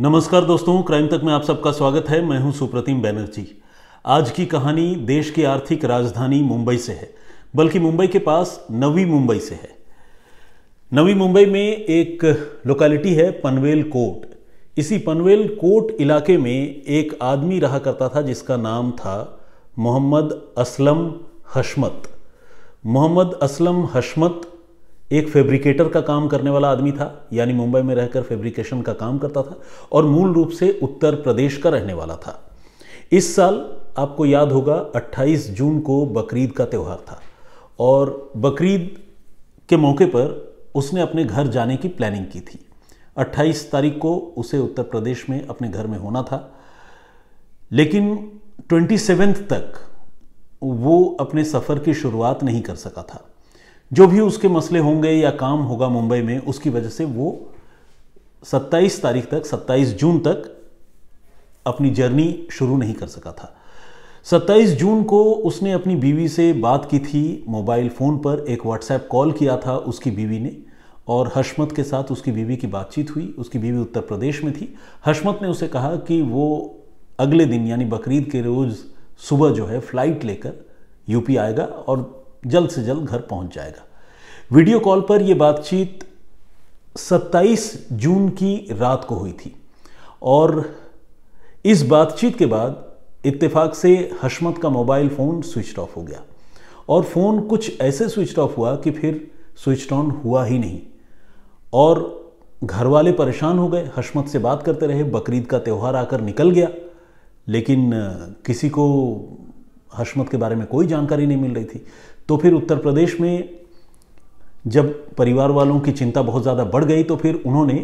नमस्कार दोस्तों क्राइम तक में आप सबका स्वागत है मैं हूं सुप्रतिम बैनर्जी आज की कहानी देश की आर्थिक राजधानी मुंबई से है बल्कि मुंबई के पास नवी मुंबई से है नवी मुंबई में एक लोकेलिटी है पनवेल कोट इसी पनवेल कोट इलाके में एक आदमी रहा करता था जिसका नाम था मोहम्मद असलम हशमत मोहम्मद असलम हशमत एक फैब्रिकेटर का काम करने वाला आदमी था यानी मुंबई में रहकर फैब्रिकेशन का काम करता था और मूल रूप से उत्तर प्रदेश का रहने वाला था इस साल आपको याद होगा 28 जून को बकरीद का त्यौहार था और बकरीद के मौके पर उसने अपने घर जाने की प्लानिंग की थी 28 तारीख को उसे उत्तर प्रदेश में अपने घर में होना था लेकिन ट्वेंटी तक वो अपने सफ़र की शुरुआत नहीं कर सका था जो भी उसके मसले होंगे या काम होगा मुंबई में उसकी वजह से वो 27 तारीख तक 27 जून तक अपनी जर्नी शुरू नहीं कर सका था 27 जून को उसने अपनी बीवी से बात की थी मोबाइल फ़ोन पर एक व्हाट्सएप कॉल किया था उसकी बीवी ने और हशमत के साथ उसकी बीवी की बातचीत हुई उसकी बीवी उत्तर प्रदेश में थी हशमत ने उसे कहा कि वो अगले दिन यानी बकरीद के रोज़ सुबह जो है फ़्लाइट लेकर यूपी आएगा और जल्द से जल्द घर पहुंच जाएगा वीडियो कॉल पर यह बातचीत 27 जून की रात को हुई थी और इस बातचीत के बाद इत्तेफाक से हशमत का मोबाइल फ़ोन स्विच ऑफ हो गया और फ़ोन कुछ ऐसे स्विच ऑफ हुआ कि फिर स्विच ऑन हुआ ही नहीं और घर वाले परेशान हो गए हशमत से बात करते रहे बकरीद का त्यौहार आकर निकल गया लेकिन किसी को हशमत के बारे में कोई जानकारी नहीं मिल रही थी तो फिर उत्तर प्रदेश में जब परिवार वालों की चिंता बहुत ज़्यादा बढ़ गई तो फिर उन्होंने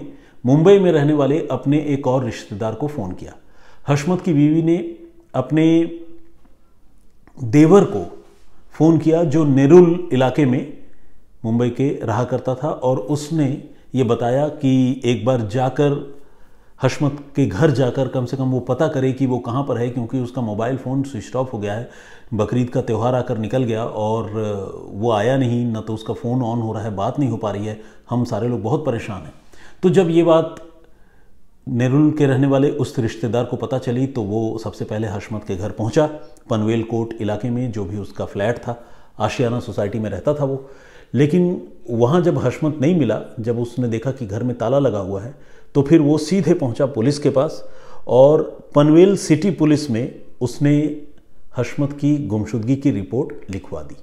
मुंबई में रहने वाले अपने एक और रिश्तेदार को फ़ोन किया हशमत की बीवी ने अपने देवर को फ़ोन किया जो नेरुल इलाके में मुंबई के रहा करता था और उसने ये बताया कि एक बार जाकर हशमत के घर जाकर कम से कम वो पता करे कि वो कहाँ पर है क्योंकि उसका मोबाइल फ़ोन स्विच ऑफ हो गया है बकरीद का त्यौहार आकर निकल गया और वो आया नहीं ना तो उसका फ़ोन ऑन हो रहा है बात नहीं हो पा रही है हम सारे लोग बहुत परेशान हैं तो जब ये बात नेरुल के रहने वाले उस रिश्तेदार को पता चली तो वो सबसे पहले हशमत के घर पहुंचा पनवेल कोट इलाके में जो भी उसका फ्लैट था आशियाना सोसाइटी में रहता था वो लेकिन वहाँ जब हशमत नहीं मिला जब उसने देखा कि घर में ताला लगा हुआ है तो फिर वो सीधे पहुंचा पुलिस के पास और पनवेल सिटी पुलिस में उसने हशमत की गुमशुदगी की रिपोर्ट लिखवा दी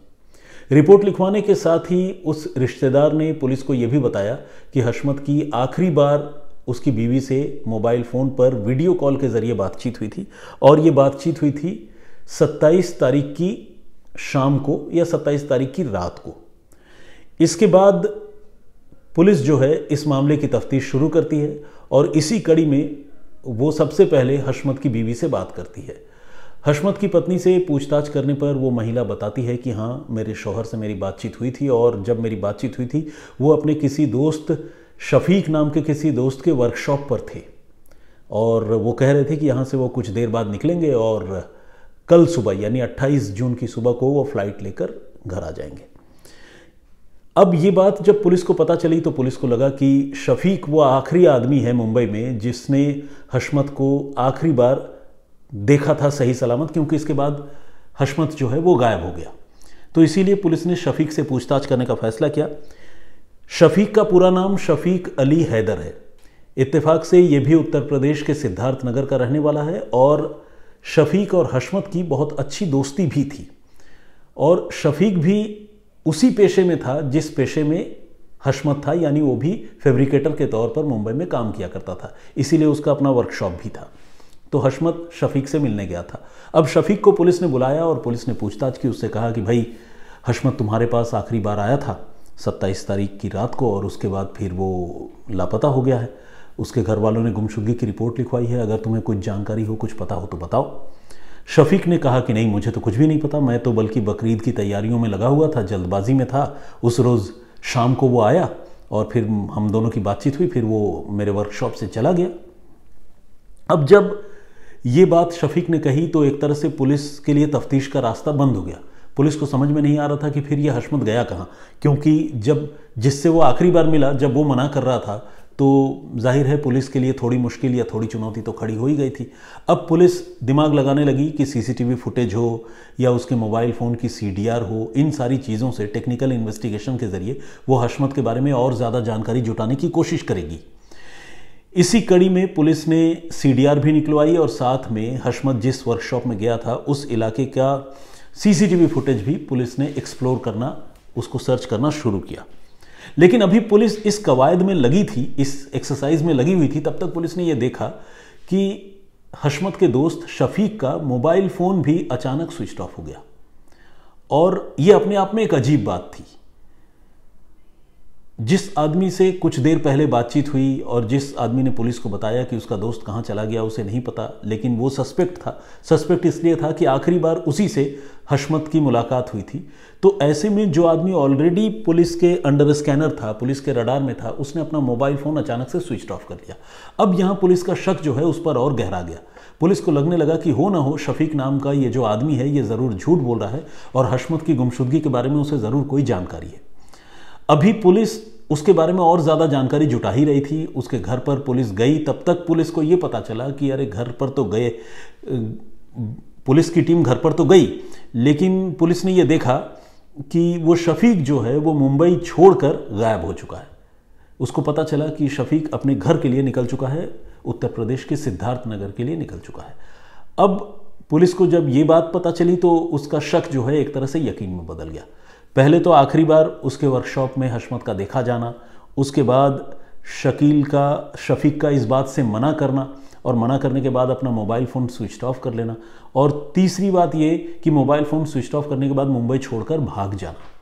रिपोर्ट लिखवाने के साथ ही उस रिश्तेदार ने पुलिस को यह भी बताया कि हशमत की आखिरी बार उसकी बीवी से मोबाइल फ़ोन पर वीडियो कॉल के ज़रिए बातचीत हुई थी और ये बातचीत हुई थी 27 तारीख की शाम को या 27 तारीख की रात को इसके बाद पुलिस जो है इस मामले की तफ्तीश शुरू करती है और इसी कड़ी में वो सबसे पहले हशमत की बीवी से बात करती है हशमत की पत्नी से पूछताछ करने पर वो महिला बताती है कि हाँ मेरे शोहर से मेरी बातचीत हुई थी और जब मेरी बातचीत हुई थी वो अपने किसी दोस्त शफीक नाम के किसी दोस्त के वर्कशॉप पर थे और वो कह रहे थे कि यहाँ से वो कुछ देर बाद निकलेंगे और कल सुबह यानी 28 जून की सुबह को वो फ्लाइट लेकर घर आ जाएंगे अब ये बात जब पुलिस को पता चली तो पुलिस को लगा कि शफीक वो आखिरी आदमी है मुंबई में जिसने हशमत को आखिरी बार देखा था सही सलामत क्योंकि इसके बाद हशमत जो है वो गायब हो गया तो इसीलिए पुलिस ने शफीक से पूछताछ करने का फैसला किया शफीक का पूरा नाम शफीक अली हैदर है इत्तेफाक से ये भी उत्तर प्रदेश के सिद्धार्थ नगर का रहने वाला है और शफीक और हशमत की बहुत अच्छी दोस्ती भी थी और शफीक भी उसी पेशे में था जिस पेशे में हशमत था यानी वो भी फेब्रिकेटर के तौर पर मुंबई में काम किया करता था इसीलिए उसका अपना वर्कशॉप भी था तो हशमत शफीक से मिलने गया था अब शफीक को पुलिस ने बुलाया और पुलिस ने पूछताछ की उससे कहा कि भाई हशमत तुम्हारे पास आखिरी बार आया था सत्ताईस तारीख की रात को और उसके बाद फिर वो लापता हो गया है उसके घर वालों ने गुमशुगी की रिपोर्ट लिखवाई है अगर तुम्हें कुछ जानकारी हो कुछ पता हो तो बताओ शफीक ने कहा कि नहीं मुझे तो कुछ भी नहीं पता मैं तो बल्कि बकरीद की तैयारियों में लगा हुआ था जल्दबाजी में था उस रोज़ शाम को वो आया और फिर हम दोनों की बातचीत हुई फिर वो मेरे वर्कशॉप से चला गया अब जब ये बात शफीक ने कही तो एक तरह से पुलिस के लिए तफ्तीश का रास्ता बंद हो गया पुलिस को समझ में नहीं आ रहा था कि फिर यह हशमत गया कहाँ क्योंकि जब जिससे वो आखिरी बार मिला जब वो मना कर रहा था तो जाहिर है पुलिस के लिए थोड़ी मुश्किल या थोड़ी चुनौती तो खड़ी हो ही गई थी अब पुलिस दिमाग लगाने लगी कि सीसीटीवी फुटेज हो या उसके मोबाइल फ़ोन की सीडीआर हो इन सारी चीज़ों से टेक्निकल इन्वेस्टिगेशन के ज़रिए वो हशमत के बारे में और ज़्यादा जानकारी जुटाने की कोशिश करेगी इसी कड़ी में पुलिस ने सीडीआर भी निकलवाई और साथ में हशमत जिस वर्कशॉप में गया था उस इलाके का सीसीटीवी फुटेज भी पुलिस ने एक्सप्लोर करना उसको सर्च करना शुरू किया लेकिन अभी पुलिस इस कवायद में लगी थी इस एक्सरसाइज में लगी हुई थी तब तक पुलिस ने यह देखा कि हशमत के दोस्त शफीक का मोबाइल फ़ोन भी अचानक स्विच ऑफ हो गया और यह अपने आप में एक अजीब बात थी जिस आदमी से कुछ देर पहले बातचीत हुई और जिस आदमी ने पुलिस को बताया कि उसका दोस्त कहाँ चला गया उसे नहीं पता लेकिन वो सस्पेक्ट था सस्पेक्ट इसलिए था कि आखिरी बार उसी से हशमत की मुलाकात हुई थी तो ऐसे में जो आदमी ऑलरेडी पुलिस के अंडर स्कैनर था पुलिस के रडार में था उसने अपना मोबाइल फ़ोन अचानक से स्विच ऑफ कर लिया अब यहाँ पुलिस का शक जो है उस पर और गहरा गया पुलिस को लगने लगा कि हो ना हो शफीक नाम का ये जो आदमी है ये ज़रूर झूठ बोल रहा है और हशमत की गुमशुदगी के बारे में उसे ज़रूर कोई जानकारी है अभी पुलिस उसके बारे में और ज़्यादा जानकारी जुटा ही रही थी उसके घर पर पुलिस गई तब तक पुलिस को यह पता चला कि अरे घर पर तो गए पुलिस की टीम घर पर तो गई लेकिन पुलिस ने यह देखा कि वो शफीक जो है वो मुंबई छोड़कर गायब हो चुका है उसको पता चला कि शफीक अपने घर के लिए निकल चुका है उत्तर प्रदेश के सिद्धार्थ नगर के लिए निकल चुका है अब पुलिस को जब ये बात पता चली तो उसका शक जो है एक तरह से यकीन में बदल गया पहले तो आखिरी बार उसके वर्कशॉप में हशमत का देखा जाना उसके बाद शकील का शफीक का इस बात से मना करना और मना करने के बाद अपना मोबाइल फ़ोन स्विच ऑफ कर लेना और तीसरी बात ये कि मोबाइल फ़ोन स्विच ऑफ करने के बाद मुंबई छोड़कर भाग जाना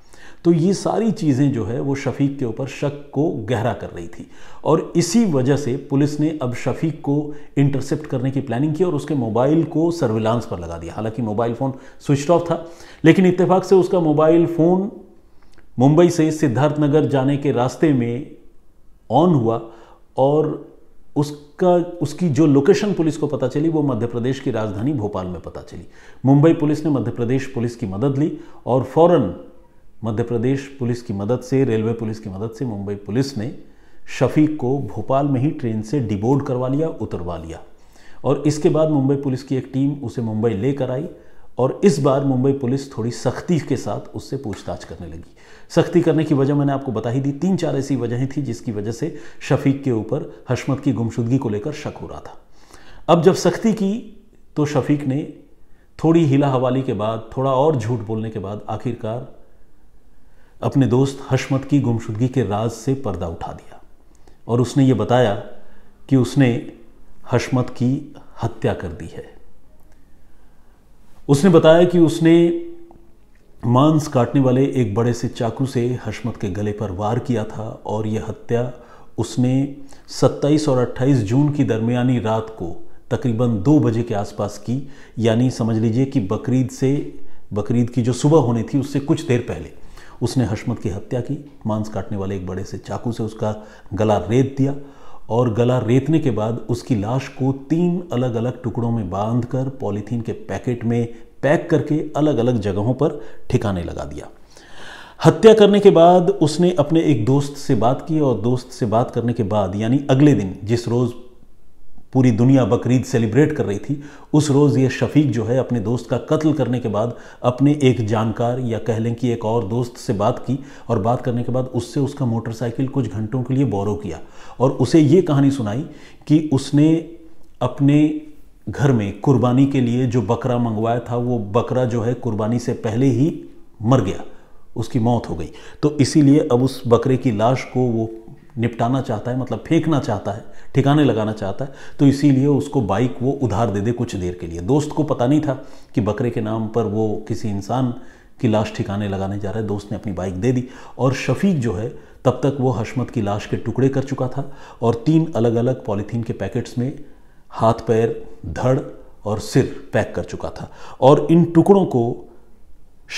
तो ये सारी चीज़ें जो है वो शफीक के ऊपर शक को गहरा कर रही थी और इसी वजह से पुलिस ने अब शफीक को इंटरसेप्ट करने की प्लानिंग की और उसके मोबाइल को सर्विलांस पर लगा दिया हालांकि मोबाइल फ़ोन स्विच ऑफ था लेकिन इत्तेफाक से उसका मोबाइल फ़ोन मुंबई से सिद्धार्थनगर जाने के रास्ते में ऑन हुआ और उसका उसकी जो लोकेशन पुलिस को पता चली वो मध्य प्रदेश की राजधानी भोपाल में पता चली मुंबई पुलिस ने मध्य प्रदेश पुलिस की मदद ली और फौरन मध्य प्रदेश पुलिस की मदद से रेलवे पुलिस की मदद से मुंबई पुलिस ने शफीक को भोपाल में ही ट्रेन से डिबोर्ड करवा लिया उतरवा लिया और इसके बाद मुंबई पुलिस की एक टीम उसे मुंबई लेकर आई और इस बार मुंबई पुलिस थोड़ी सख्ती के साथ उससे पूछताछ करने लगी सख्ती करने की वजह मैंने आपको बता ही दी तीन चार ऐसी वजहें थी जिसकी वजह से शफीक के ऊपर हशमत की गुमशुदगी को लेकर शक हो रहा था अब जब सख्ती की तो शफीक ने थोड़ी हिला हवाली के बाद थोड़ा और झूठ बोलने के बाद आखिरकार अपने दोस्त हशमत की गुमशुदगी के राज से पर्दा उठा दिया और उसने ये बताया कि उसने हशमत की हत्या कर दी है उसने बताया कि उसने मांस काटने वाले एक बड़े से चाकू से हशमत के गले पर वार किया था और यह हत्या उसने 27 और 28 जून की दरमियानी रात को तकरीबन दो बजे के आसपास की यानी समझ लीजिए कि बकरीद से बकरीद की जो सुबह होनी थी उससे कुछ देर पहले उसने हशमत की हत्या की मांस काटने वाले एक बड़े से चाकू से उसका गला रेत दिया और गला रेतने के बाद उसकी लाश को तीन अलग अलग टुकड़ों में बांध कर पॉलीथीन के पैकेट में पैक करके अलग अलग जगहों पर ठिकाने लगा दिया हत्या करने के बाद उसने अपने एक दोस्त से बात की और दोस्त से बात करने के बाद यानी अगले दिन जिस रोज़ पूरी दुनिया बकरीद सेलिब्रेट कर रही थी उस रोज़ ये शफीक जो है अपने दोस्त का कत्ल करने के बाद अपने एक जानकार या कह लें कि एक और दोस्त से बात की और बात करने के बाद उससे उसका मोटरसाइकिल कुछ घंटों के लिए बोरो किया और उसे ये कहानी सुनाई कि उसने अपने घर में कुर्बानी के लिए जो बकरा मंगवाया था वो बकरा जो है कुर्बानी से पहले ही मर गया उसकी मौत हो गई तो इसीलिए अब उस बकरे की लाश को वो निपटाना चाहता है मतलब फेंकना चाहता है ठिकाने लगाना चाहता है तो इसीलिए उसको बाइक वो उधार दे दे कुछ देर के लिए दोस्त को पता नहीं था कि बकरे के नाम पर वो किसी इंसान की लाश ठिकाने लगाने जा रहा है दोस्त ने अपनी बाइक दे दी और शफीक जो है तब तक वो हशमत की लाश के टुकड़े कर चुका था और तीन अलग अलग पॉलीथीन के पैकेट्स में हाथ पैर धड़ और सिर पैक कर चुका था और इन टुकड़ों को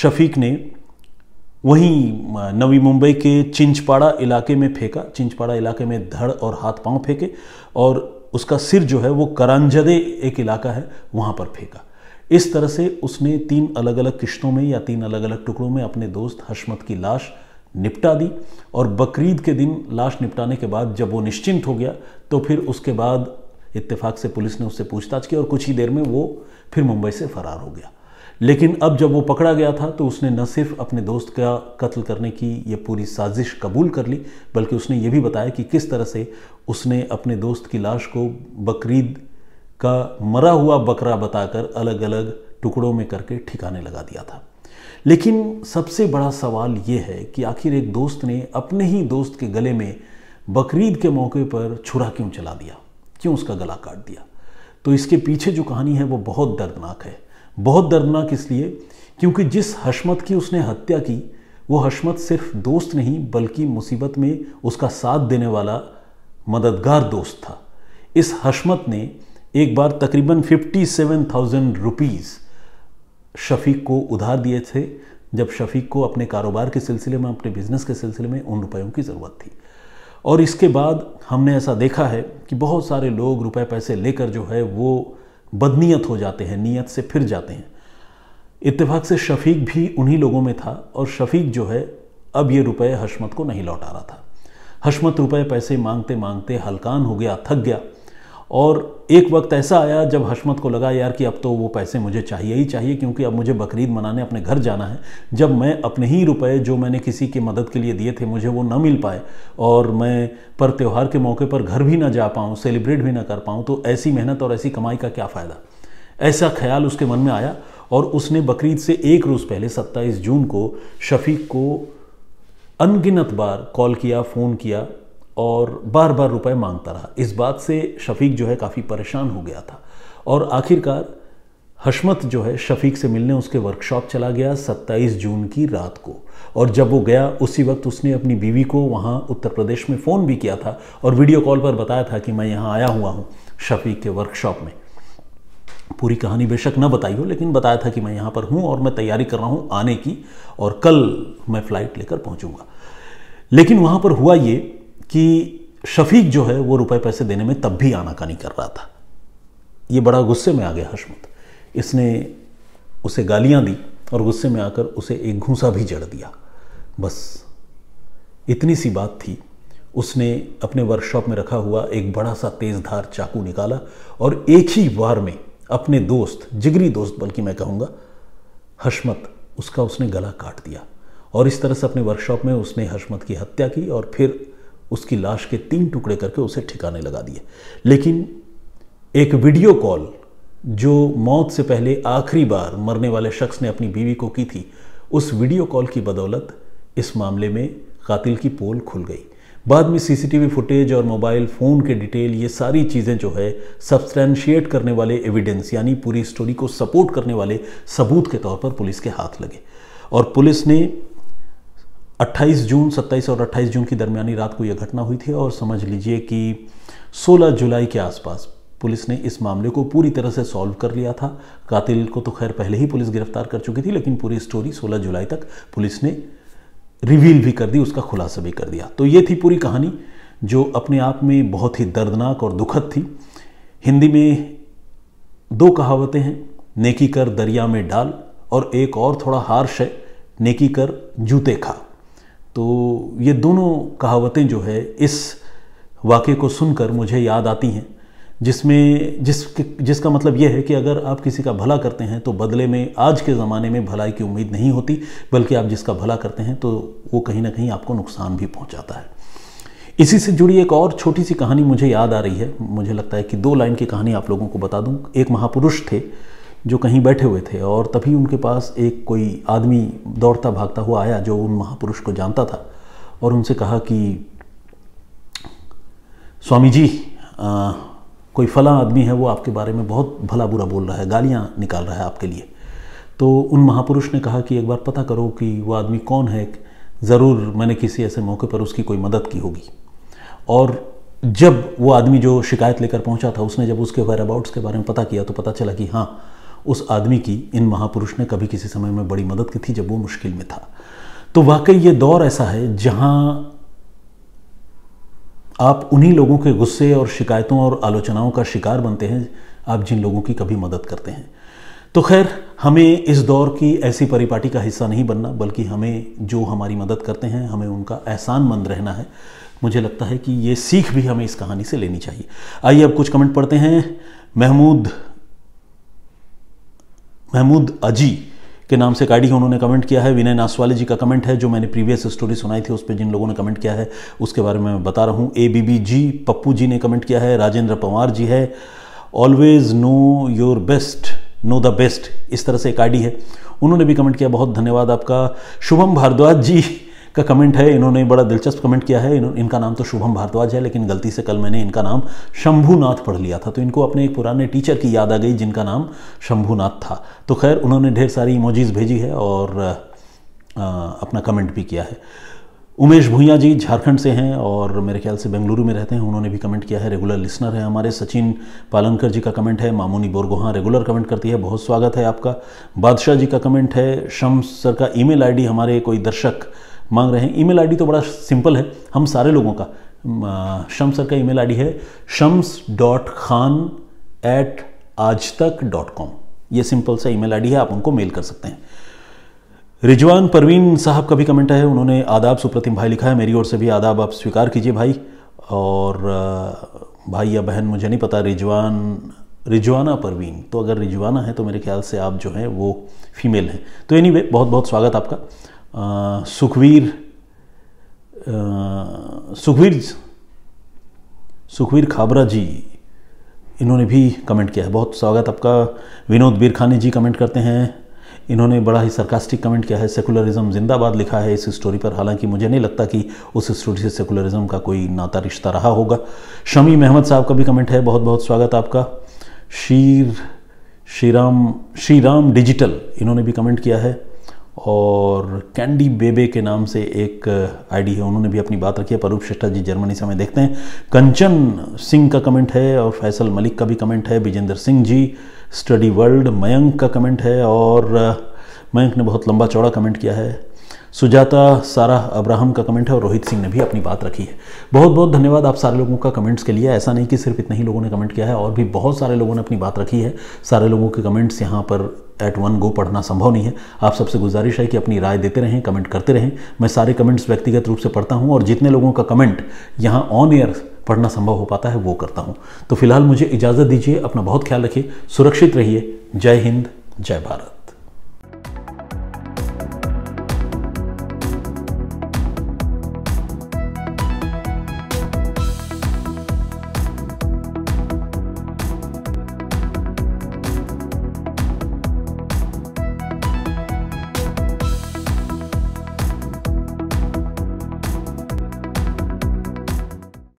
शफीक ने वहीं नवी मुंबई के चिंचपाड़ा इलाके में फेंका चिंचपाड़ा इलाके में धड़ और हाथ पांव फेंके और उसका सिर जो है वो करांजदे एक इलाका है वहाँ पर फेंका इस तरह से उसने तीन अलग अलग किश्तों में या तीन अलग अलग टुकड़ों में अपने दोस्त हशमत की लाश निपटा दी और बकरीद के दिन लाश निपटाने के बाद जब वो निश्चिंत हो गया तो फिर उसके बाद इत्तेफाक से पुलिस ने उससे पूछताछ की और कुछ ही देर में वो फिर मुंबई से फरार हो गया लेकिन अब जब वो पकड़ा गया था तो उसने न सिर्फ अपने दोस्त का कत्ल करने की ये पूरी साजिश कबूल कर ली बल्कि उसने ये भी बताया कि किस तरह से उसने अपने दोस्त की लाश को बकरीद का मरा हुआ बकरा बताकर अलग अलग टुकड़ों में करके ठिकाने लगा दिया था लेकिन सबसे बड़ा सवाल ये है कि आखिर एक दोस्त ने अपने ही दोस्त के गले में बकरीद के मौके पर छुरा क्यों चला दिया क्यों उसका गला काट दिया तो इसके पीछे जो कहानी है वो बहुत दर्दनाक है बहुत दर्दनाक इसलिए क्योंकि जिस हशमत की उसने हत्या की वो हशमत सिर्फ दोस्त नहीं बल्कि मुसीबत में उसका साथ देने वाला मददगार दोस्त था इस हशमत ने एक बार तकरीबन 57,000 रुपीज़ शफीक को उधार दिए थे जब शफीक को अपने कारोबार के सिलसिले में अपने बिजनेस के सिलसिले में उन रुपयों की ज़रूरत थी और इसके बाद हमने ऐसा देखा है कि बहुत सारे लोग रुपए पैसे लेकर जो है वो बदनीयत हो जाते हैं नीयत से फिर जाते हैं इत्तेफाक से शफीक भी उन्हीं लोगों में था और शफीक जो है अब ये रुपए हशमत को नहीं लौटा रहा था हशमत रुपए पैसे मांगते मांगते हलकान हो गया थक गया और एक वक्त ऐसा आया जब हशमत को लगा यार कि अब तो वो पैसे मुझे चाहिए ही चाहिए क्योंकि अब मुझे बकरीद मनाने अपने घर जाना है जब मैं अपने ही रुपए जो मैंने किसी की मदद के लिए दिए थे मुझे वो ना मिल पाए और मैं पर त्यौहार के मौके पर घर भी ना जा पाऊँ सेलिब्रेट भी ना कर पाऊँ तो ऐसी मेहनत और ऐसी कमाई का क्या फ़ायदा ऐसा ख्याल उसके मन में आया और उसने बकरीद से एक रोज़ पहले सत्ताईस जून को शफीक को अनगिनत बार कॉल किया फ़ोन किया और बार बार रुपए मांगता रहा इस बात से शफीक जो है काफ़ी परेशान हो गया था और आखिरकार हशमत जो है शफीक से मिलने उसके वर्कशॉप चला गया 27 जून की रात को और जब वो गया उसी वक्त उसने अपनी बीवी को वहाँ उत्तर प्रदेश में फ़ोन भी किया था और वीडियो कॉल पर बताया था कि मैं यहाँ आया हुआ हूँ शफीक के वर्कशॉप में पूरी कहानी बेशक न बताई हो लेकिन बताया था कि मैं यहाँ पर हूँ और मैं तैयारी कर रहा हूँ आने की और कल मैं फ़्लाइट लेकर पहुँचूँगा लेकिन वहाँ पर हुआ ये कि शफीक जो है वो रुपए पैसे देने में तब भी आनाकानी कर रहा था ये बड़ा गुस्से में आ गया हशमत इसने उसे गालियां दी और गुस्से में आकर उसे एक घूसा भी जड़ दिया बस इतनी सी बात थी उसने अपने वर्कशॉप में रखा हुआ एक बड़ा सा तेज धार चाकू निकाला और एक ही वार में अपने दोस्त जिगरी दोस्त बल्कि मैं कहूँगा हशमत उसका उसने गला काट दिया और इस तरह से अपने वर्कशॉप में उसने हशमत की हत्या की और फिर उसकी लाश के तीन टुकड़े करके उसे ठिकाने लगा दिए लेकिन एक वीडियो कॉल जो मौत से पहले आखिरी बार मरने वाले शख्स ने अपनी बीवी को की थी उस वीडियो कॉल की बदौलत इस मामले में कातिल की पोल खुल गई बाद में सीसीटीवी फुटेज और मोबाइल फ़ोन के डिटेल ये सारी चीज़ें जो है सब्सटैंशिएट करने वाले एविडेंस यानी पूरी स्टोरी को सपोर्ट करने वाले सबूत के तौर पर पुलिस के हाथ लगे और पुलिस ने 28 जून 27 और 28 जून की दरमियानी रात को यह घटना हुई थी और समझ लीजिए कि 16 जुलाई के आसपास पुलिस ने इस मामले को पूरी तरह से सॉल्व कर लिया था कातिल को तो खैर पहले ही पुलिस गिरफ्तार कर चुकी थी लेकिन पूरी स्टोरी 16 जुलाई तक पुलिस ने रिवील भी कर दी उसका खुलासा भी कर दिया तो ये थी पूरी कहानी जो अपने आप में बहुत ही दर्दनाक और दुखद थी हिंदी में दो कहावतें हैं नेकी कर दरिया में डाल और एक और थोड़ा हार्श है नेकी कर जूते खा तो ये दोनों कहावतें जो है इस वाक्य को सुनकर मुझे याद आती हैं जिसमें जिस जिसका मतलब यह है कि अगर आप किसी का भला करते हैं तो बदले में आज के ज़माने में भलाई की उम्मीद नहीं होती बल्कि आप जिसका भला करते हैं तो वो कहीं ना कहीं आपको नुकसान भी पहुंचाता है इसी से जुड़ी एक और छोटी सी कहानी मुझे याद आ रही है मुझे लगता है कि दो लाइन की कहानी आप लोगों को बता दूँ एक महापुरुष थे जो कहीं बैठे हुए थे और तभी उनके पास एक कोई आदमी दौड़ता भागता हुआ आया जो उन महापुरुष को जानता था और उनसे कहा कि स्वामी जी आ, कोई फला आदमी है वो आपके बारे में बहुत भला बुरा बोल रहा है गालियाँ निकाल रहा है आपके लिए तो उन महापुरुष ने कहा कि एक बार पता करो कि वो आदमी कौन है ज़रूर मैंने किसी ऐसे मौके पर उसकी कोई मदद की होगी और जब वो आदमी जो शिकायत लेकर पहुंचा था उसने जब उसके वेयर अबाउट्स के बारे में पता किया तो पता चला कि हाँ उस आदमी की इन महापुरुष ने कभी किसी समय में बड़ी मदद की थी जब वो मुश्किल में था तो वाकई ये दौर ऐसा है जहां आप उन्हीं लोगों के गुस्से और शिकायतों और आलोचनाओं का शिकार बनते हैं आप जिन लोगों की कभी मदद करते हैं तो खैर हमें इस दौर की ऐसी परिपाटी का हिस्सा नहीं बनना बल्कि हमें जो हमारी मदद करते हैं हमें उनका एहसान मंद रहना है मुझे लगता है कि ये सीख भी हमें इस कहानी से लेनी चाहिए आइए अब कुछ कमेंट पढ़ते हैं महमूद महमूद अजी के नाम से काडी है उन्होंने कमेंट किया है विनय नासवाले जी का कमेंट है जो मैंने प्रीवियस स्टोरी सुनाई थी उस पर जिन लोगों ने कमेंट किया है उसके बारे में मैं बता रहा हूँ A B B G Pappu ji ने कमेंट किया है राजेंद्र पंवार जी है always know your best know the best इस तरह से एक आईडी है उन्होंने भी कमेंट किया बहुत धन्यवाद आपका शुभम भारद्वाज जी का कमेंट है इन्होंने बड़ा दिलचस्प कमेंट किया है इनका नाम तो शुभम भारद्वाज है लेकिन गलती से कल मैंने इनका नाम शंभूनाथ पढ़ लिया था तो इनको अपने एक पुराने टीचर की याद आ गई जिनका नाम शंभूनाथ था तो खैर उन्होंने ढेर सारी इमोजीज़ भेजी है और आ, अपना कमेंट भी किया है उमेश भूया जी झारखंड से हैं और मेरे ख्याल से बेंगलुरु में रहते हैं उन्होंने भी कमेंट किया है रेगुलर लिसनर है हमारे सचिन पालनकर जी का कमेंट है मामूनी बोरगोहा रेगुलर कमेंट करती है बहुत स्वागत है आपका बादशाह जी का कमेंट है शम सर का ईमेल आईडी हमारे कोई दर्शक मांग रहे हैं ईमेल आईडी तो बड़ा सिंपल है हम सारे लोगों का शम सर का ईमेल आईडी है Shams dot Khan at Aaj Tak dot com ये सिंपल सा ईमेल आईडी है आप उनको मेल कर सकते हैं रिजवान परवीन साहब का भी कमेंट है उन्होंने आदाब सुप्रतिम भाई लिखा है मेरी ओर से भी आदाब आप स्वीकार कीजिए भाई और भाई या बहन मुझे नहीं पता रिजवान रिजवाना परवीन तो अगर रिजवाना है तो मेरे ख्याल से आप जो हैं वो फीमेल हैं तो एनी anyway, बहुत बहुत स्वागत आपका सुखवीर सुखवीर सुखवीर खाबरा जी इन्होंने भी कमेंट किया है बहुत स्वागत आपका विनोद बीरखानी जी कमेंट करते हैं इन्होंने बड़ा ही सरकास्टिक कमेंट किया है सेकुलरिज्म जिंदाबाद लिखा है इस स्टोरी पर हालांकि मुझे नहीं लगता कि उस स्टोरी से सेकुलरिज्म का कोई नाता रिश्ता रहा होगा शमी महमद साहब का भी कमेंट है बहुत बहुत स्वागत आपका शीर श्रीराम श्रीराम डिजिटल इन्होंने भी कमेंट किया है और कैंडी बेबे के नाम से एक आईडी है उन्होंने भी अपनी बात रखी है परूप श्रेष्ठा जी जर्मनी से हमें देखते हैं कंचन सिंह का कमेंट है और फैसल मलिक का भी कमेंट है विजेंद्र सिंह जी स्टडी वर्ल्ड मयंक का कमेंट है और मयंक ने बहुत लंबा चौड़ा कमेंट किया है सुजाता सारा अब्राहम का कमेंट है और रोहित सिंह ने भी अपनी बात रखी है बहुत बहुत धन्यवाद आप सारे लोगों का कमेंट्स के लिए ऐसा नहीं कि सिर्फ इतने ही लोगों ने कमेंट किया है और भी बहुत सारे लोगों ने अपनी बात रखी है सारे लोगों के कमेंट्स यहाँ पर एट वन गो पढ़ना संभव नहीं है आप सबसे गुजारिश है कि अपनी राय देते रहें कमेंट करते रहें मैं सारे कमेंट्स व्यक्तिगत रूप से पढ़ता हूँ और जितने लोगों का कमेंट यहाँ ऑन एयर पढ़ना संभव हो पाता है वो करता हूँ तो फिलहाल मुझे इजाज़त दीजिए अपना बहुत ख्याल रखिए सुरक्षित रहिए जय हिंद जय भारत